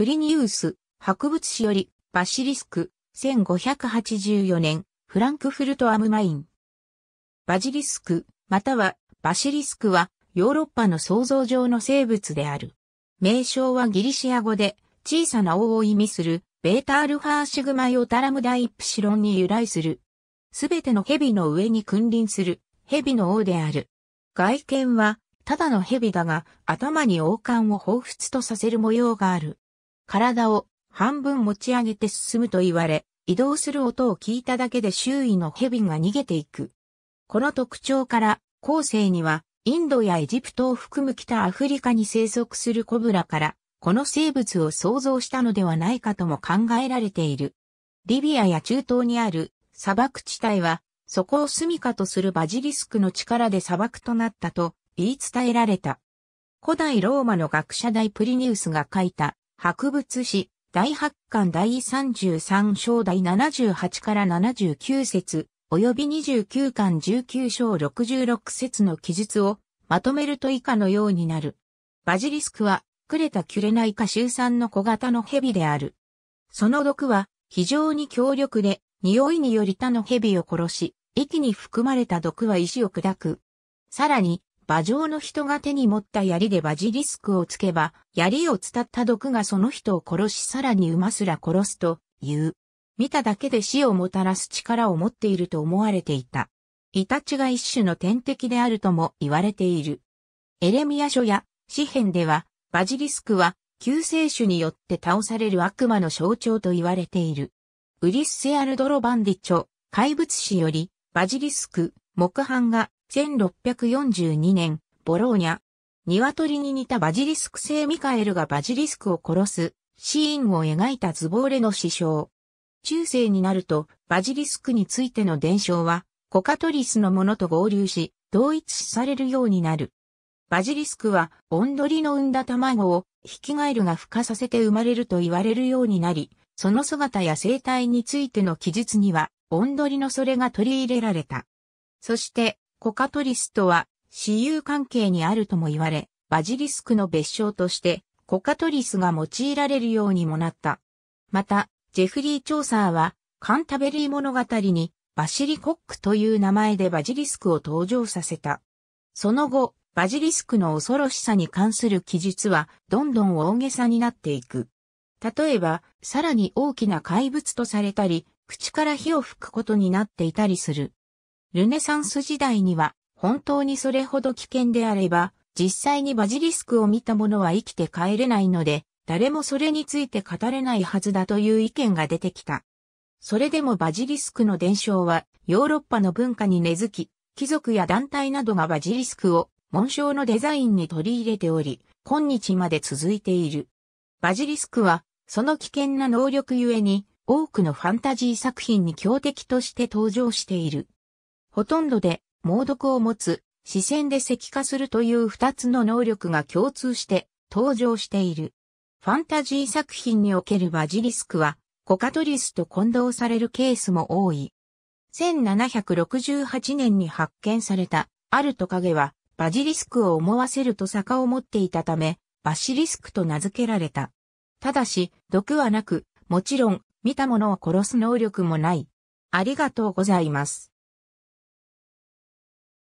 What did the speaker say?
プリニウス、博物誌より、バシリスク、1584年、フランクフルトアムマイン。バジリスク、または、バシリスクは、ヨーロッパの創造上の生物である。名称はギリシア語で、小さな王を意味する、ベータアルファーシグマヨタラムダイプシロンに由来する。すべての蛇の上に君臨する、蛇の王である。外見は、ただの蛇だが、頭に王冠を彷彿とさせる模様がある。体を半分持ち上げて進むと言われ、移動する音を聞いただけで周囲の蛇が逃げていく。この特徴から、後世には、インドやエジプトを含む北アフリカに生息するコブラから、この生物を想像したのではないかとも考えられている。リビアや中東にある砂漠地帯は、そこを住処とするバジリスクの力で砂漠となったと言い伝えられた。古代ローマの学者大プリニウスが書いた博物誌、第八巻第33章第78から79節、及び29巻19章66節の記述をまとめると以下のようになる。バジリスクは、クレタ・キュレナイカ州産の小型の蛇である。その毒は、非常に強力で、匂いにより他の蛇を殺し、液に含まれた毒は石を砕く。さらに、馬上の人が手に持った槍でバジリスクをつけば、槍を伝った毒がその人を殺しさらに馬すら殺すという。見ただけで死をもたらす力を持っていると思われていた。イタチが一種の天敵であるとも言われている。エレミア書や詩編では、バジリスクは救世主によって倒される悪魔の象徴と言われている。ウリッセ・アルドロ・バンディチョ、怪物史より、バジリスク、木版が1642年、ボローニャ。鶏に似たバジリスク聖ミカエルがバジリスクを殺すシーンを描いたズボーレの師匠。中世になるとバジリスクについての伝承はコカトリスのものと合流し同一視されるようになる。バジリスクはオンドリの産んだ卵をヒキガエルが孵化させて生まれると言われるようになり、その姿や生態についての記述にはオンドリのそれが取り入れられた。そしてコカトリスとは、私有関係にあるとも言われ、バジリスクの別称として、コカトリスが用いられるようにもなった。また、ジェフリー・チョーサーは、カンタベリー物語に、バシリコックという名前でバジリスクを登場させた。その後、バジリスクの恐ろしさに関する記述は、どんどん大げさになっていく。例えば、さらに大きな怪物とされたり、口から火を吹くことになっていたりする。ルネサンス時代には、本当にそれほど危険であれば、実際にバジリスクを見た者は生きて帰れないので、誰もそれについて語れないはずだという意見が出てきた。それでもバジリスクの伝承はヨーロッパの文化に根付き、貴族や団体などがバジリスクを紋章のデザインに取り入れており、今日まで続いている。バジリスクは、その危険な能力ゆえに、多くのファンタジー作品に強敵として登場している。ほとんどで猛毒を持つ、視線で石化するという二つの能力が共通して登場している。ファンタジー作品におけるバジリスクは、コカトリスと混同されるケースも多い。1768年に発見された、あるトカゲは、バジリスクを思わせると坂を持っていたため、バシリスクと名付けられた。ただし、毒はなく、もちろん、見たものを殺す能力もない。ありがとうございます。